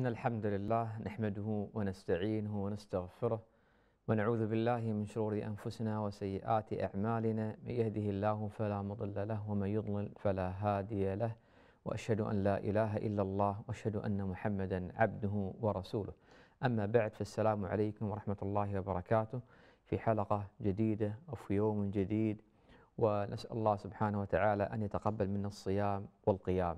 إن الحمد لله نحمده ونستعينه ونستغفره ونعوذ بالله من شرور أنفسنا وسيئات أعمالنا من يهده الله فلا مضل له ومن يضلل فلا هادي له وأشهد أن لا إله إلا الله وأشهد أن محمدا عبده ورسوله أما بعد فالسلام عليكم ورحمة الله وبركاته في حلقة جديدة وفي يوم جديد ونسأل الله سبحانه وتعالى أن يتقبل منا الصيام والقيام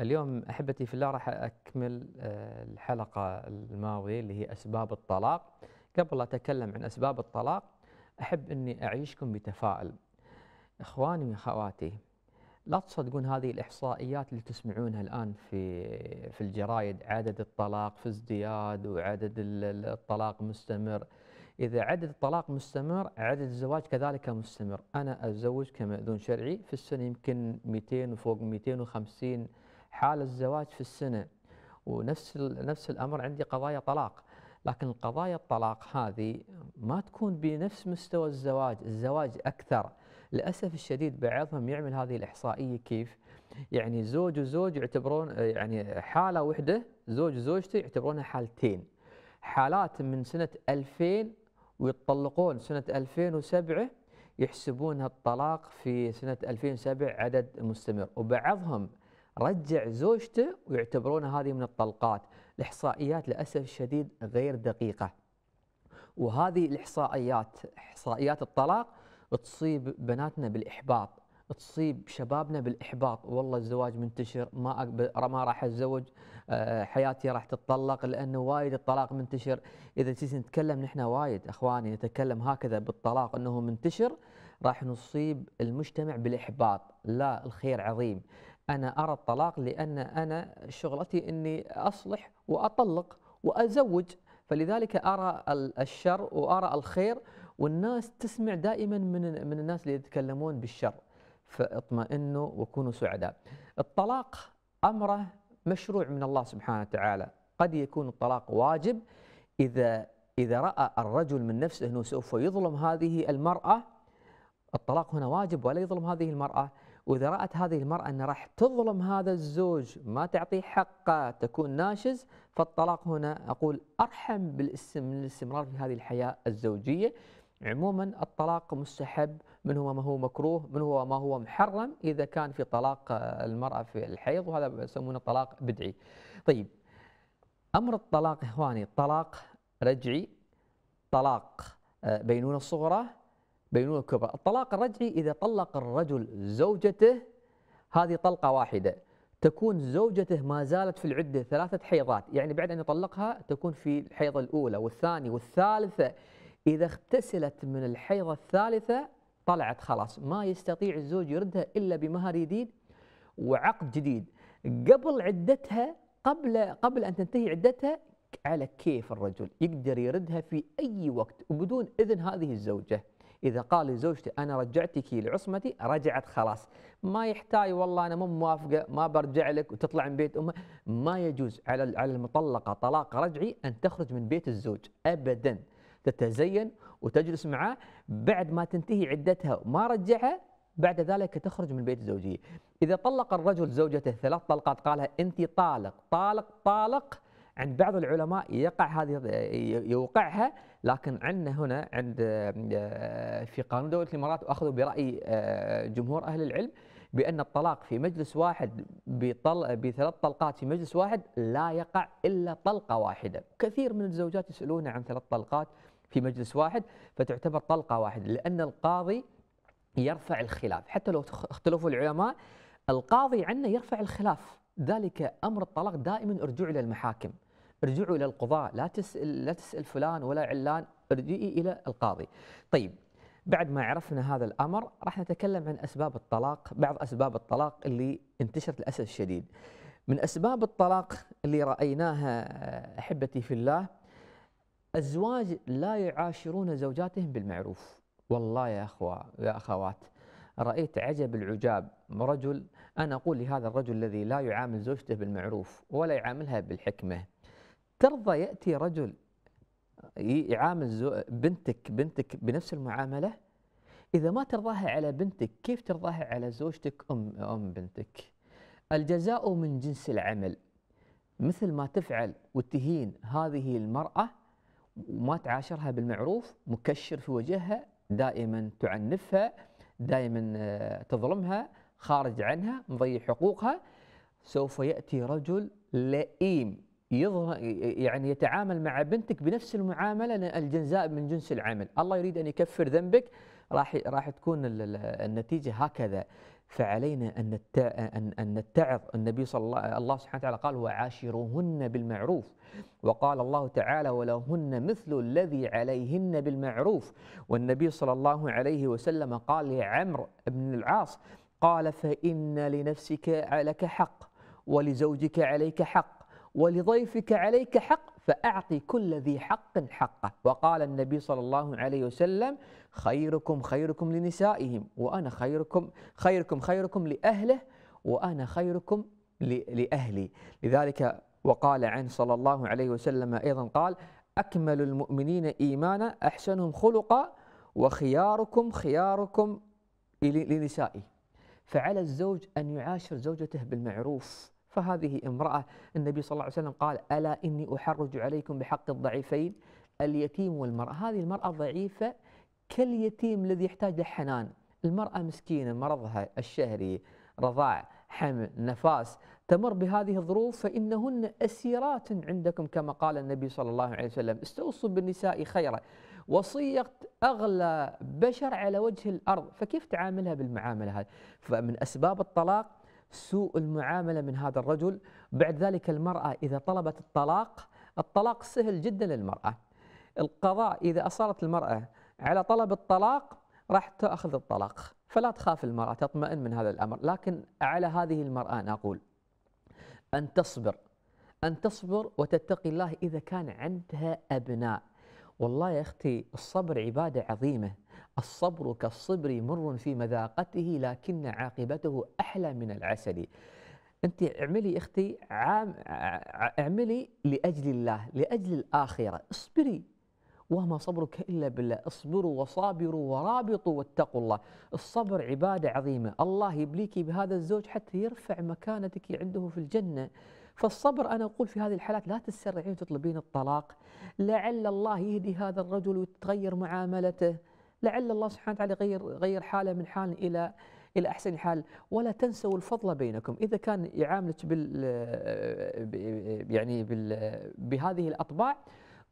اليوم احبتي في الله راح اكمل آه، الحلقه الماضيه اللي هي اسباب الطلاق قبل اتكلم عن اسباب الطلاق احب اني اعيشكم بتفاؤل اخواني واخواتي لا تصدقون هذه الاحصائيات اللي تسمعونها الان في في الجرايد عدد الطلاق في ازدياد وعدد الطلاق مستمر اذا عدد الطلاق مستمر عدد الزواج كذلك مستمر انا اتزوج كمأذون شرعي في السنه يمكن 200 وفوق 250 حال الزواج في السنة ونفس نفس الأمر عندي قضايا طلاق لكن قضايا الطلاق هذه ما تكون بنفس مستوى الزواج الزواج أكثر للأسف الشديد بعضهم يعمل هذه الإحصائية كيف يعني زوج وزوج يعتبرون يعني حالة وحدة زوج وزوجته يعتبرونها حالتين حالات من سنة 2000 ويتطلقون سنة 2007 يحسبونها الطلاق في سنة 2007 عدد مستمر وبعضهم رجع زوجته ويعتبرون هذه من الطلقات الإحصائيات للأسف الشديد غير دقيقة وهذه الإحصائيات إحصائيات الطلاق تصيب بناتنا بالإحباط تصيب شبابنا بالإحباط والله الزواج منتشر ما ما راح أتزوج آه، حياتي راح تتطلق لأنه وايد الطلاق منتشر إذا نتكلم نحن وايد أخواني نتكلم هكذا بالطلاق أنه منتشر راح نصيب المجتمع بالإحباط لا الخير عظيم أنا أرى الطلاق لأن أنا شغلتي أني أصلح وأطلق وأزوج فلذلك أرى الشر وأرى الخير والناس تسمع دائما من, من الناس اللي يتكلمون بالشر فاطمئنوا وكونوا سعداء الطلاق أمره مشروع من الله سبحانه وتعالى قد يكون الطلاق واجب إذا إذا رأى الرجل من نفسه أنه سوف يظلم هذه المرأة الطلاق هنا واجب ولا يظلم هذه المرأة واذا رات هذه المراه ان راح تظلم هذا الزوج ما تعطيه حقه تكون ناشز فالطلاق هنا اقول ارحم من الاستمرار في هذه الحياه الزوجيه عموما الطلاق مستحب من هو ما هو مكروه من هو ما هو محرم إذا كان في طلاق آه، المرأة في الحيض وهذا يسمونه طلاق بدعي طيب أمر الطلاق إخواني طلاق رجعي طلاق آه، بينونة صغرى بينونة كبرى الطلاق الرجعي إذا طلق الرجل زوجته هذه طلقة واحدة تكون زوجته ما زالت في العدة ثلاثة حيضات يعني بعد أن يطلقها تكون في الحيضة الأولى والثانية والثالثة إذا اغتسلت من الحيضة الثالثة طلعت خلاص ما يستطيع الزوج يردها إلا بمهر جديد وعقد جديد قبل عدتها قبل قبل أن تنتهي عدتها على كيف الرجل يقدر يردها في أي وقت وبدون إذن هذه الزوجة إذا قال لزوجته أنا رجعتك لعصمتي رجعت خلاص ما يحتاج والله أنا مو موافقة ما برجع لك وتطلع من بيت أمه ما يجوز على على المطلقة طلاق رجعي أن تخرج من بيت الزوج أبدا تتزين وتجلس معه بعد ما تنتهي عدتها وما رجعها بعد ذلك تخرج من بيت الزوجية إذا طلق الرجل زوجته ثلاث طلقات قالها أنت طالق طالق طالق عند بعض العلماء يقع هذه يوقعها لكن عندنا هنا عند آه، في قانون دوله الامارات واخذوا براي آه، جمهور اهل العلم بان الطلاق في مجلس واحد بطل بثلاث طلقات في مجلس واحد لا يقع الا طلقه واحده، كثير من الزوجات يسالون عن ثلاث طلقات في مجلس واحد فتعتبر طلقه واحده لان القاضي يرفع الخلاف، حتى لو اختلفوا العلماء القاضي عندنا يرفع الخلاف، ذلك امر الطلاق دائما ارجع الى المحاكم. ارجعوا الى القضاء لا تسال لا تسال فلان ولا علان ارجعي الى القاضي طيب بعد ما عرفنا هذا الامر راح نتكلم عن اسباب الطلاق بعض اسباب الطلاق اللي انتشرت للاسف الشديد من اسباب الطلاق اللي رايناها آه، احبتي في الله الزواج لا يعاشرون زوجاتهم بالمعروف والله يا اخوه يا اخوات رايت عجب العجاب رجل انا اقول لهذا الرجل الذي لا يعامل زوجته بالمعروف ولا يعاملها بالحكمه ترضى يأتي رجل يعامل بنتك بنتك بنفس المعاملة إذا ما ترضاها على بنتك كيف ترضاها على زوجتك أم أم بنتك الجزاء من جنس العمل مثل ما تفعل وتهين هذه المرأة وما تعاشرها بالمعروف مكشر في وجهها دائما تعنفها دائما آه، تظلمها خارج عنها مضيع حقوقها سوف يأتي رجل لئيم يظهر يعني يتعامل مع بنتك بنفس المعامله الجنزاء من جنس العمل، الله يريد ان يكفر ذنبك راح راح تكون النتيجه هكذا فعلينا ان ان نتعظ النبي صلى الله الله سبحانه وتعالى قال وعاشروهن بالمعروف وقال الله تعالى ولهن مثل الذي عليهن بالمعروف والنبي صلى الله عليه وسلم قال لعمرو بن العاص قال فان لنفسك لك حق ولزوجك عليك حق ولضيفك عليك حق فأعطي كل ذي حق حقه وقال النبي صلى الله عليه وسلم خيركم خيركم لنسائهم وأنا خيركم خيركم خيركم لأهله وأنا خيركم لأهلي لذلك وقال عن صلى الله عليه وسلم أيضا قال أكمل المؤمنين إيمانا أحسنهم خلقا وخياركم خياركم لنسائي فعلى الزوج أن يعاشر زوجته بالمعروف فهذه هذه امرأة النبي صلى الله عليه وسلم قال ألا إني أحرج عليكم بحق الضعيفين اليتيم والمرأة هذه المرأة ضعيفة كاليتيم الذي يحتاج لحنان المرأة مسكينة مرضها الشهري رضاع حمل نفاس تمر بهذه الظروف فإنهن أسيرات عندكم كما قال النبي صلى الله عليه وسلم استوصوا بالنساء خيرا وصية أغلى بشر على وجه الأرض فكيف تعاملها بالمعاملة هذه فمن أسباب الطلاق سوء المعامله من هذا الرجل بعد ذلك المراه اذا طلبت الطلاق الطلاق سهل جدا للمراه القضاء اذا اصرت المراه على طلب الطلاق راح تاخذ الطلاق فلا تخاف المراه تطمئن من هذا الامر لكن على هذه المراه انا اقول ان تصبر ان تصبر وتتقي الله اذا كان عندها ابناء والله يا اختي الصبر عباده عظيمه الصبر كالصبر مر في مذاقته لكن عاقبته أحلى من العسل أنت اعملي أختي عام اعملي لأجل الله لأجل الآخرة اصبري وما صبرك إلا بالله اصبروا وصابروا ورابطوا واتقوا الله الصبر عبادة عظيمة الله يبليك بهذا الزوج حتى يرفع مكانتك عنده في الجنة فالصبر أنا أقول في هذه الحالات لا تسرعين تطلبين الطلاق لعل الله يهدي هذا الرجل وتتغير معاملته لعل الله سبحانه وتعالى غير غير حاله من حال الى الى احسن حال ولا تنسوا الفضل بينكم اذا كان يعاملك بال يعني بال بهذه الاطباع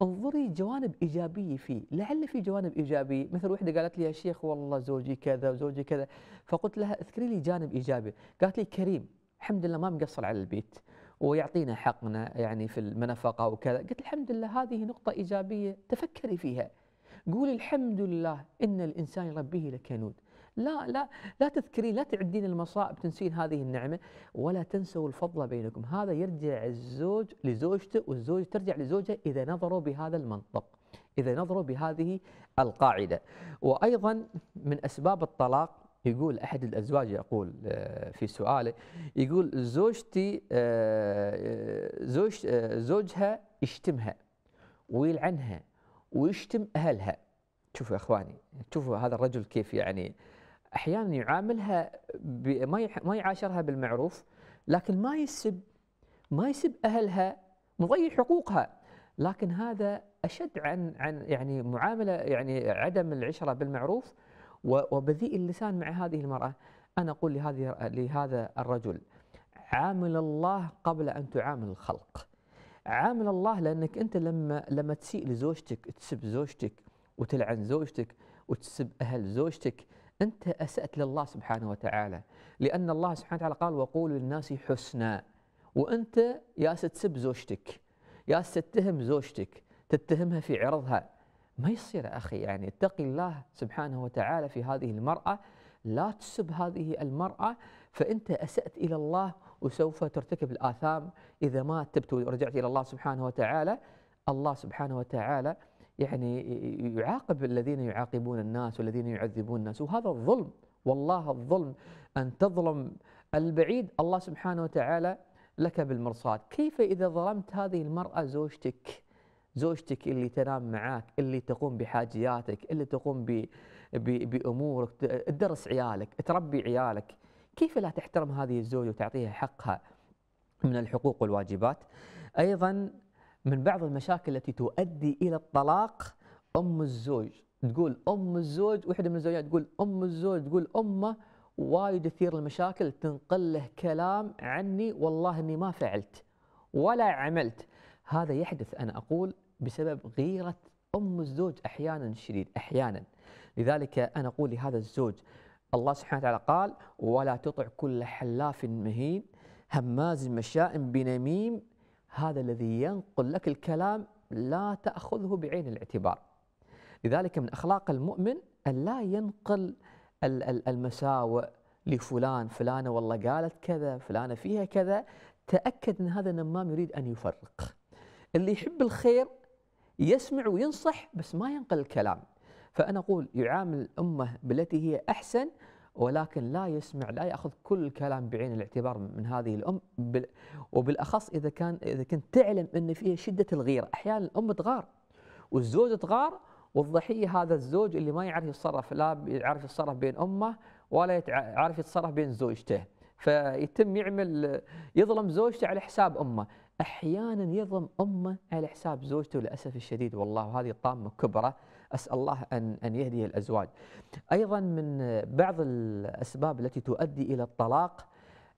انظري جوانب ايجابيه فيه، لعل في جوانب ايجابيه، مثل وحده قالت لي يا شيخ والله زوجي كذا وزوجي كذا، فقلت لها اذكري لي جانب ايجابي، قالت لي كريم، الحمد لله ما مقصر على البيت، ويعطينا حقنا يعني في المنفقه وكذا، قلت الحمد لله هذه نقطه ايجابيه تفكري فيها. قولي الحمد لله ان الانسان ربه لكنود لا لا لا تذكرين لا تعدين المصائب تنسين هذه النعمه ولا تنسوا الفضل بينكم هذا يرجع الزوج لزوجته والزوج ترجع لزوجها اذا نظروا بهذا المنطق اذا نظروا بهذه القاعده وايضا من اسباب الطلاق يقول احد الازواج يقول آه، في سؤاله يقول زوجتي آه، آه، زوج زوجها يشتمها ويلعنها ويشتم اهلها شوفوا يا اخواني شوفوا هذا الرجل كيف يعني احيانا يعاملها ما ما يعاشرها بالمعروف لكن ما يسب ما يسب اهلها مضيع حقوقها لكن هذا اشد عن عن يعني معامله يعني عدم العشره بالمعروف وبذيء اللسان مع هذه المراه انا اقول لهذه لهذا الرجل عامل الله قبل ان تعامل الخلق عامل الله لانك انت لما لما تسيء لزوجتك تسب زوجتك وتلعن زوجتك وتسب اهل زوجتك انت اسات لله سبحانه وتعالى لان الله سبحانه وتعالى قال وقولوا للناس حسنا وانت يا تسب زوجتك يا تتهم زوجتك تتهمها في عرضها ما يصير اخي يعني اتقي الله سبحانه وتعالى في هذه المراه لا تسب هذه المراه فأنت أسأت إلى الله وسوف ترتكب الآثام إذا ما تبت ورجعت إلى الله سبحانه وتعالى الله سبحانه وتعالى يعني يعاقب الذين يعاقبون الناس والذين يعذبون الناس وهذا الظلم والله الظلم أن تظلم البعيد الله سبحانه وتعالى لك بالمرصاد كيف إذا ظلمت هذه المرأة زوجتك زوجتك اللي تنام معاك اللي تقوم بحاجياتك اللي تقوم ب... بأمورك تدرس عيالك تربي عيالك كيف لا تحترم هذه الزوجة وتعطيها حقها من الحقوق والواجبات أيضا من بعض المشاكل التي تؤدي إلى الطلاق أم الزوج تقول أم الزوج وحدة من الزوجات تقول أم الزوج تقول أمه وايد تثير المشاكل تنقل له كلام عني والله اني ما فعلت ولا عملت هذا يحدث انا اقول بسبب غيره ام الزوج احيانا شديد احيانا لذلك انا اقول لهذا الزوج الله سبحانه وتعالى قال ولا تطع كل حلاف مهين هماز مشاء بنميم هذا الذي ينقل لك الكلام لا تأخذه بعين الاعتبار لذلك من أخلاق المؤمن أن لا ينقل المساوئ لفلان فلانة والله قالت كذا فلانة فيها كذا تأكد أن هذا النمام يريد أن يفرق اللي يحب الخير يسمع وينصح بس ما ينقل الكلام فأنا أقول يعامل أمه بالتي هي أحسن ولكن لا يسمع لا ياخذ كل الكلام بعين الاعتبار من هذه الام وبالاخص اذا كان اذا كنت تعلم ان فيها شده الغيره، احيانا الام تغار والزوج تغار والضحيه هذا الزوج اللي ما يعرف يتصرف لا يعرف يتصرف بين امه ولا يعرف يتصرف بين زوجته، فيتم يعمل يظلم زوجته على حساب امه، احيانا يظلم امه على حساب زوجته للاسف الشديد والله هذه طامه كبرى أسأل الله أن أن يهدي الأزواج أيضا من بعض الأسباب التي تؤدي إلى الطلاق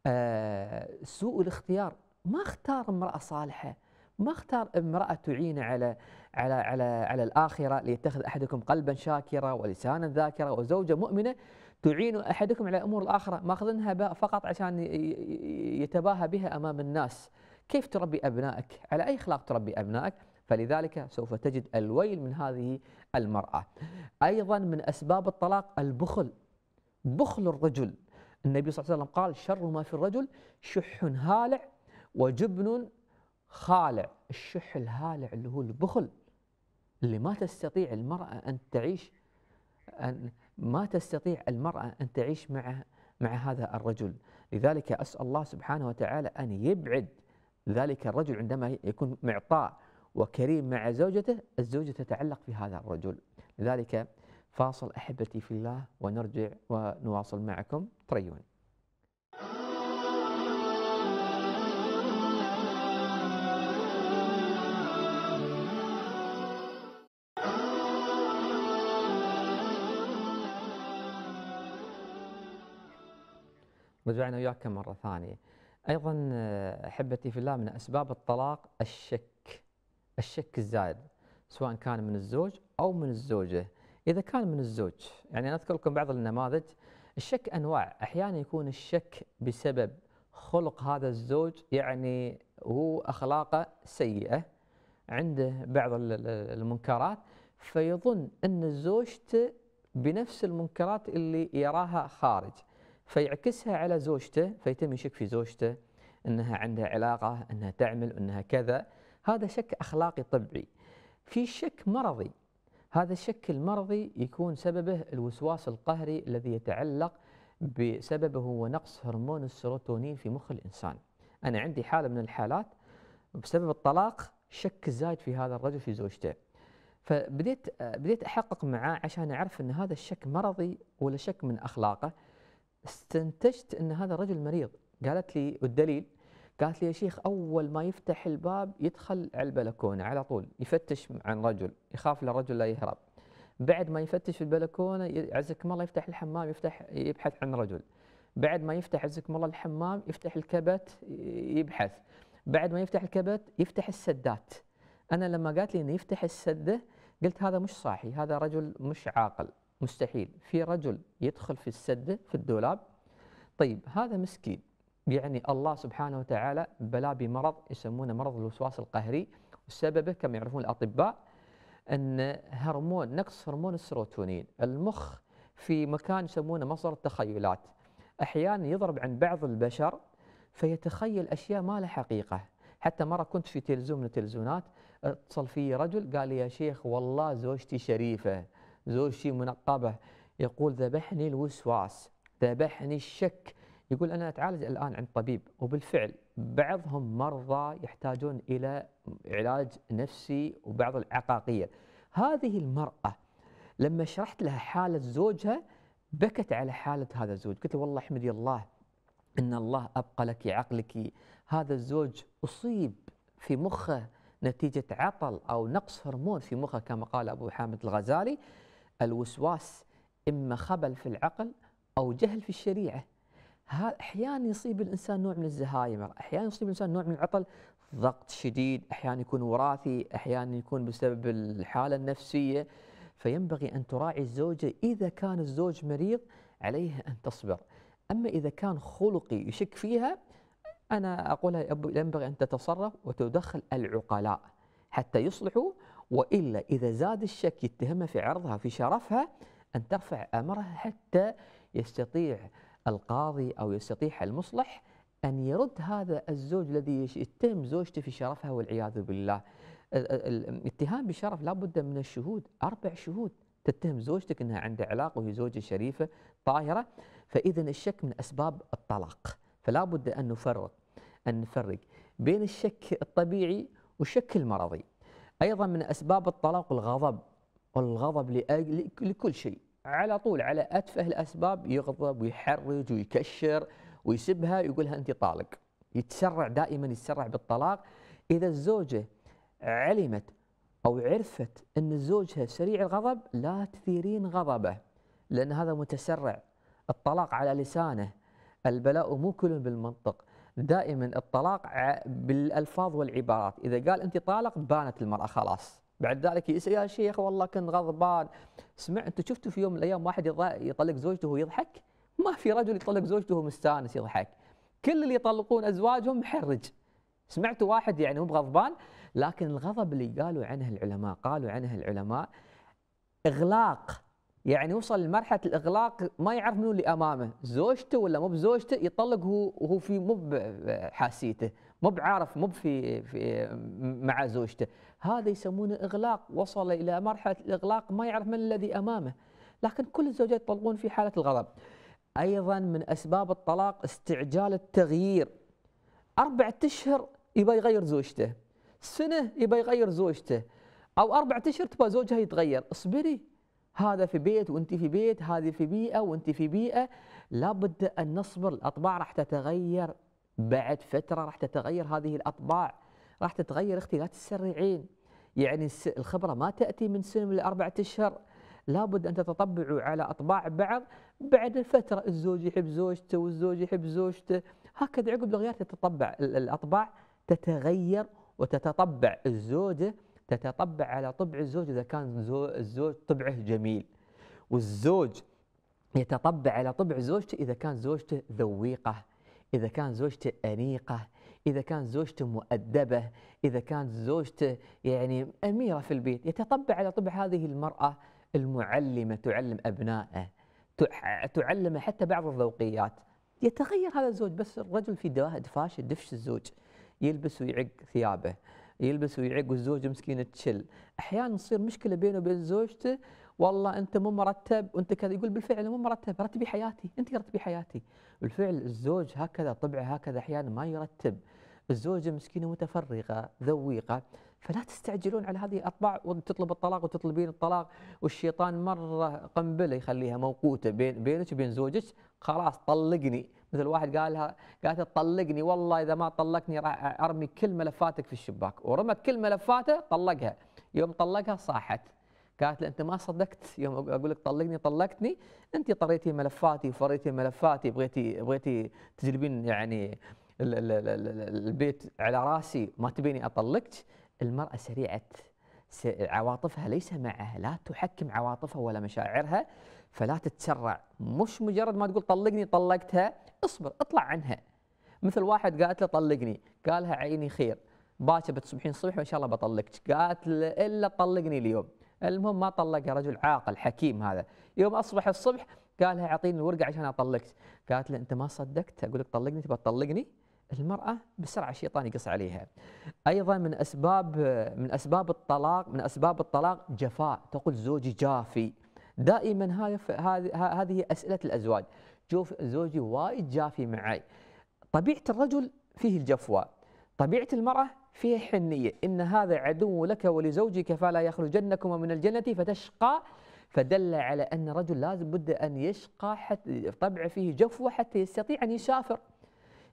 آه، سوء الاختيار ما اختار امرأة صالحة ما اختار امرأة تعين على على على على الآخرة ليتخذ أحدكم قلبا شاكرا ولسانا ذاكرا وزوجة مؤمنة تعين أحدكم على أمور الآخرة ماخذنها فقط عشان يتباهى بها أمام الناس كيف تربي أبنائك على أي أخلاق تربي أبنائك فلذلك سوف تجد الويل من هذه المرأة أيضا من أسباب الطلاق البخل بخل الرجل النبي صلى الله عليه وسلم قال شر ما في الرجل شح هالع وجبن خالع الشح الهالع اللي هو البخل اللي ما تستطيع المرأة أن تعيش أن ما تستطيع المرأة أن تعيش مع مع هذا الرجل لذلك أسأل الله سبحانه وتعالى أن يبعد ذلك الرجل عندما يكون معطاء وكريم مع زوجته الزوجة تتعلق في هذا الرجل لذلك فاصل أحبتي في الله ونرجع ونواصل معكم طريون رجعنا وياكم مرة ثانية أيضا آه، أحبتي في الله من أسباب الطلاق الشك الشك الزائد سواء كان من الزوج أو من الزوجة إذا كان من الزوج يعني أنا أذكر لكم بعض النماذج الشك أنواع أحيانا يكون الشك بسبب خلق هذا الزوج يعني هو أخلاقه سيئة عنده بعض المنكرات فيظن أن زوجته بنفس المنكرات اللي يراها خارج فيعكسها على زوجته فيتم يشك في زوجته أنها عندها علاقة أنها تعمل أنها كذا هذا شك اخلاقي طبعي في شك مرضي هذا الشك المرضي يكون سببه الوسواس القهري الذي يتعلق بسببه هو نقص هرمون السيروتونين في مخ الانسان انا عندي حاله من الحالات بسبب الطلاق شك زايد في هذا الرجل في زوجته فبديت بديت احقق معاه عشان اعرف ان هذا الشك مرضي ولا شك من اخلاقه استنتجت ان هذا الرجل مريض قالت لي والدليل قالت لي يا شيخ اول ما يفتح الباب يدخل على البلكونه على طول يفتش عن رجل يخاف للرجل لا يهرب بعد ما يفتش في البلكونه عزكم الله يفتح الحمام يفتح يبحث عن رجل بعد ما يفتح عزكم الله الحمام يفتح الكبت يبحث بعد ما يفتح الكبت يفتح السدات انا لما قالت لي انه يفتح السده قلت هذا مش صاحي هذا رجل مش عاقل مستحيل في رجل يدخل في السده في الدولاب طيب هذا مسكين يعني الله سبحانه وتعالى بلا بمرض يسمونه مرض الوسواس القهري سببه كما يعرفون الأطباء أن هرمون نقص هرمون السيروتونين المخ في مكان يسمونه مصدر التخيلات أحيانا يضرب عن بعض البشر فيتخيل أشياء ما لها حقيقة حتى مرة كنت في تلفزيون من التلفزيونات اتصل في رجل قال لي يا شيخ والله زوجتي شريفة زوجتي منقبة يقول ذبحني الوسواس ذبحني الشك يقول أنا أتعالج الآن عند طبيب وبالفعل بعضهم مرضى يحتاجون إلى علاج نفسي وبعض العقاقير هذه المرأة لما شرحت لها حالة زوجها بكت على حالة هذا الزوج قلت له والله احمدي الله إن الله أبقى لك عقلك هذا الزوج أصيب في مخه نتيجة عطل أو نقص هرمون في مخه كما قال أبو حامد الغزالي الوسواس إما خبل في العقل أو جهل في الشريعة احيانا يصيب الانسان نوع من الزهايمر، احيانا يصيب الانسان نوع من العطل، ضغط شديد، احيانا يكون وراثي، احيانا يكون بسبب الحاله النفسيه، فينبغي ان تراعي الزوجه اذا كان الزوج مريض عليها ان تصبر، اما اذا كان خلقي يشك فيها انا اقولها ينبغي ان تتصرف وتدخل العقلاء حتى يصلحوا والا اذا زاد الشك يتهمها في عرضها في شرفها ان ترفع امرها حتى يستطيع القاضي أو يستطيع المصلح أن يرد هذا الزوج الذي يتهم زوجته في شرفها والعياذ بالله الاتهام بالشرف لابد من الشهود أربع شهود تتهم زوجتك أنها عندها علاقة وهي زوجة شريفة طاهرة فإذا الشك من أسباب الطلاق فلا بد أن نفرق أن نفرق بين الشك الطبيعي والشك المرضي أيضا من أسباب الطلاق الغضب الغضب لكل شيء على طول على اتفه الاسباب يغضب ويحرج ويكشر ويسبها يقولها انت طالق يتسرع دائما يتسرع بالطلاق اذا الزوجه علمت او عرفت ان زوجها سريع الغضب لا تثيرين غضبه لان هذا متسرع الطلاق على لسانه البلاء مو كل بالمنطق دائما الطلاق بالالفاظ والعبارات اذا قال انت طالق بانت المراه خلاص بعد ذلك يسال يا شيخ والله كنت غضبان سمعت شفتوا في يوم من الايام واحد يطلق زوجته ويضحك ما في رجل يطلق زوجته مستانس يضحك كل اللي يطلقون ازواجهم محرج سمعت واحد يعني مو بغضبان لكن الغضب اللي قالوا عنه العلماء قالوا عنه العلماء اغلاق يعني وصل لمرحله الاغلاق ما يعرف منو اللي امامه زوجته ولا مو بزوجته يطلق هو وهو في مو بحاسيته مو بعارف مو في, في مع زوجته هذا يسمونه اغلاق وصل الى مرحله الاغلاق ما يعرف من الذي امامه لكن كل الزوجات يطلقون في حاله الغضب ايضا من اسباب الطلاق استعجال التغيير اربعة اشهر يبى يغير زوجته سنه يبى يغير زوجته او اربعة اشهر تبى زوجها يتغير اصبري هذا في بيت وانت في بيت هذه في بيئه وانت في بيئه لابد ان نصبر الاطباع راح تتغير بعد فتره راح تتغير هذه الاطباع راح تتغير اختي لا تسرعين يعني الخبره ما تاتي من سنه الاربعه اشهر لابد ان تتطبعوا على اطباع بعض بعد فتره الزوج يحب زوجته والزوج يحب زوجته هكذا عقب الغيار تتطبع الاطباع تتغير وتتطبع الزوجه تتطبع على طبع الزوج إذا كان الزوج طبعه جميل والزوج يتطبع على طبع زوجته إذا كان زوجته ذويقة إذا كان زوجته أنيقة إذا كان زوجته مؤدبة إذا كان زوجته يعني أميرة في البيت يتطبع على طبع هذه المرأة المعلمة تعلم أبنائه تعلم حتى بعض الذوقيات يتغير هذا الزوج بس الرجل في فاشل دفش الزوج يلبس ويعق ثيابه يلبس ويعق والزوج مسكين تشل احيانا تصير مشكله بينه وبين زوجته والله انت مو مرتب وانت كذا يقول بالفعل مو مرتب رتبي حياتي انت رتبي حياتي بالفعل الزوج هكذا طبعه هكذا احيانا ما يرتب الزوجه مسكينه متفرغه ذويقه فلا تستعجلون على هذه الاطباع وتطلب الطلاق وتطلبين الطلاق والشيطان مره قنبله يخليها موقوته بين بينك وبين زوجك خلاص طلقني مثل واحد قالها قالت تطلقني والله اذا ما طلقني راح ارمي كل ملفاتك في الشباك ورمت كل ملفاته طلقها يوم طلقها صاحت قالت له انت ما صدقت يوم اقول لك طلقني طلقتني انت طريتي ملفاتي فريتي ملفاتي بغيتي بغيتي تجلبين يعني البيت على راسي ما تبيني اطلقك المراه سريعه عواطفها ليس معها لا تحكم عواطفها ولا مشاعرها فلا تتسرع مش مجرد ما تقول طلقني طلقتها اصبر اطلع عنها مثل واحد قالت له طلقني قالها عيني خير باكر بتصبحين الصبح وان شاء الله بطلقك قالت له الا طلقني اليوم المهم ما طلقها رجل عاقل حكيم هذا يوم اصبح الصبح قالها اعطيني الورقه عشان اطلقك قالت له انت ما صدقت اقول لك طلقني تبى تطلقني المرأة بسرعة الشيطان يقص عليها. أيضا من أسباب من أسباب الطلاق من أسباب الطلاق جفاء، تقول زوجي جافي، دائما هذه هذه اسئله الازواج جوف زوجي وايد جافي معي طبيعه الرجل فيه الجفوه طبيعه المراه فيها حنيه ان هذا عدو لك ولزوجك فلا يخرجنكما من الجنه فتشقى فدل على ان الرجل لازم بد ان يشقى حتى طبعه فيه جفوه حتى يستطيع ان يسافر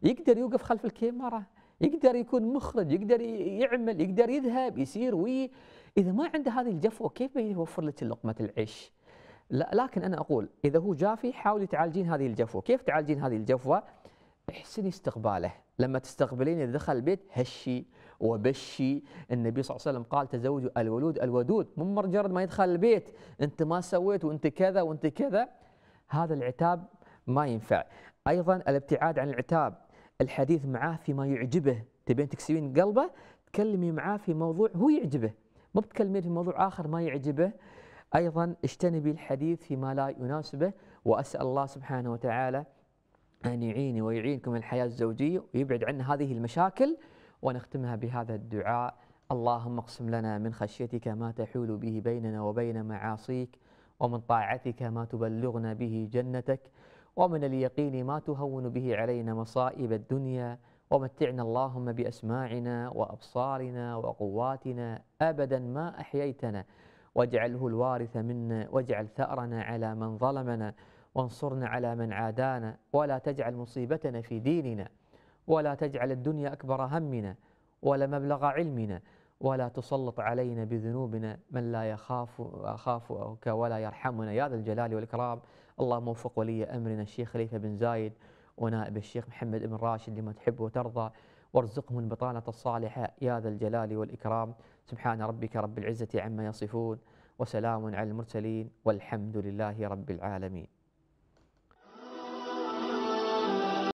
يقدر يوقف خلف الكاميرا يقدر يكون مخرج يقدر يعمل يقدر يذهب يسير وي اذا ما عنده هذه الجفوه كيف يوفر لك لقمه العيش لكن انا اقول اذا هو جافي حاولي تعالجين هذه الجفوه، كيف تعالجين هذه الجفوه؟ احسني استقباله، لما تستقبلين اذا دخل البيت هشي وبشي، النبي صلى الله عليه وسلم قال تزوجوا الولود الودود، مو مجرد ما يدخل البيت انت ما سويت وانت كذا وانت كذا، هذا العتاب ما ينفع، ايضا الابتعاد عن العتاب، الحديث معاه فيما يعجبه، تبين تكسبين قلبه، تكلمي معاه في موضوع هو يعجبه، مو بتكلمين في موضوع اخر ما يعجبه، أيضا اجتنبي الحديث فيما لا يناسبه وأسأل الله سبحانه وتعالى أن يعيني ويعينكم من الحياة الزوجية ويبعد عنا هذه المشاكل ونختمها بهذا الدعاء اللهم اقسم لنا من خشيتك ما تحول به بيننا وبين معاصيك ومن طاعتك ما تبلغنا به جنتك ومن اليقين ما تهون به علينا مصائب الدنيا ومتعنا اللهم بأسماعنا وأبصارنا وقواتنا أبدا ما أحييتنا واجعله الوارث منا واجعل ثأرنا على من ظلمنا وانصرنا على من عادانا ولا تجعل مصيبتنا في ديننا ولا تجعل الدنيا أكبر همنا ولا مبلغ علمنا ولا تسلط علينا بذنوبنا من لا يخاف أخافك ولا يرحمنا يا ذا الجلال والإكرام اللهم وفق ولي أمرنا الشيخ خليفة بن زايد ونائب الشيخ محمد بن راشد لما تحب وترضى وارزقهم البطانة الصالحة يا ذا الجلال والإكرام سبحان ربك رب العزة عما يصفون وسلام على المرسلين والحمد لله رب العالمين